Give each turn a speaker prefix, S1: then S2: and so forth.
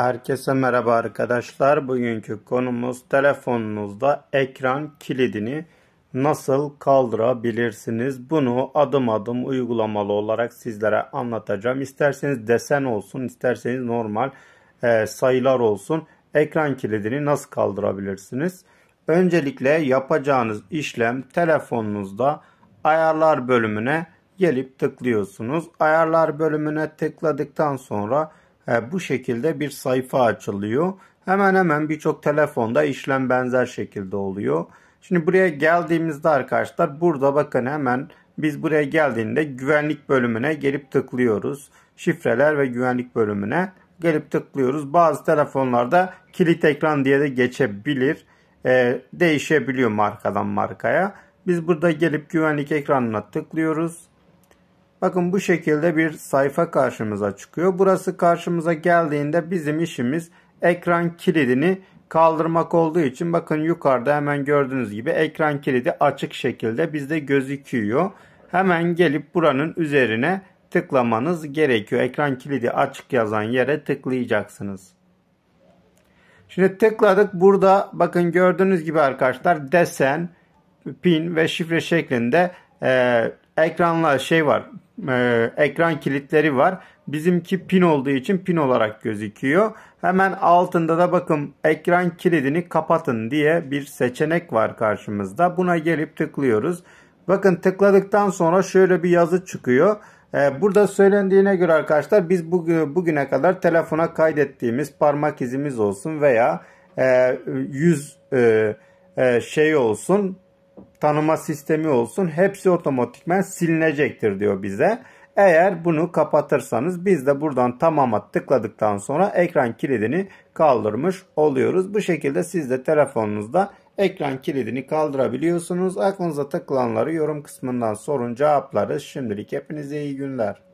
S1: Herkese merhaba arkadaşlar. Bugünkü konumuz telefonunuzda ekran kilidini nasıl kaldırabilirsiniz? Bunu adım adım uygulamalı olarak sizlere anlatacağım. İsterseniz desen olsun, isterseniz normal e, sayılar olsun. Ekran kilidini nasıl kaldırabilirsiniz? Öncelikle yapacağınız işlem telefonunuzda ayarlar bölümüne gelip tıklıyorsunuz. Ayarlar bölümüne tıkladıktan sonra e, bu şekilde bir sayfa açılıyor. Hemen hemen birçok telefonda işlem benzer şekilde oluyor. Şimdi buraya geldiğimizde arkadaşlar burada bakın hemen biz buraya geldiğinde güvenlik bölümüne gelip tıklıyoruz. Şifreler ve güvenlik bölümüne gelip tıklıyoruz. Bazı telefonlarda kilit ekran diye de geçebilir. E, değişebiliyor markadan markaya. Biz burada gelip güvenlik ekranına tıklıyoruz. Bakın bu şekilde bir sayfa karşımıza çıkıyor. Burası karşımıza geldiğinde bizim işimiz ekran kilidini kaldırmak olduğu için bakın yukarıda hemen gördüğünüz gibi ekran kilidi açık şekilde bizde gözüküyor. Hemen gelip buranın üzerine tıklamanız gerekiyor. Ekran kilidi açık yazan yere tıklayacaksınız. Şimdi tıkladık. Burada bakın gördüğünüz gibi arkadaşlar desen, pin ve şifre şeklinde e, ekranla şey var e, ekran kilitleri var. Bizimki pin olduğu için pin olarak gözüküyor. Hemen altında da bakın ekran kilidini kapatın diye bir seçenek var karşımızda. Buna gelip tıklıyoruz. Bakın tıkladıktan sonra şöyle bir yazı çıkıyor. E, burada söylendiğine göre arkadaşlar biz bugün bugüne kadar telefona kaydettiğimiz parmak izimiz olsun veya e, yüz e, şey olsun tanıma sistemi olsun hepsi otomatikmen silinecektir diyor bize. Eğer bunu kapatırsanız biz de buradan tamama tıkladıktan sonra ekran kilidini kaldırmış oluyoruz. Bu şekilde siz de telefonunuzda ekran kilidini kaldırabiliyorsunuz. Aklınıza takılanları yorum kısmından sorun cevaplarız. Şimdilik hepinize iyi günler.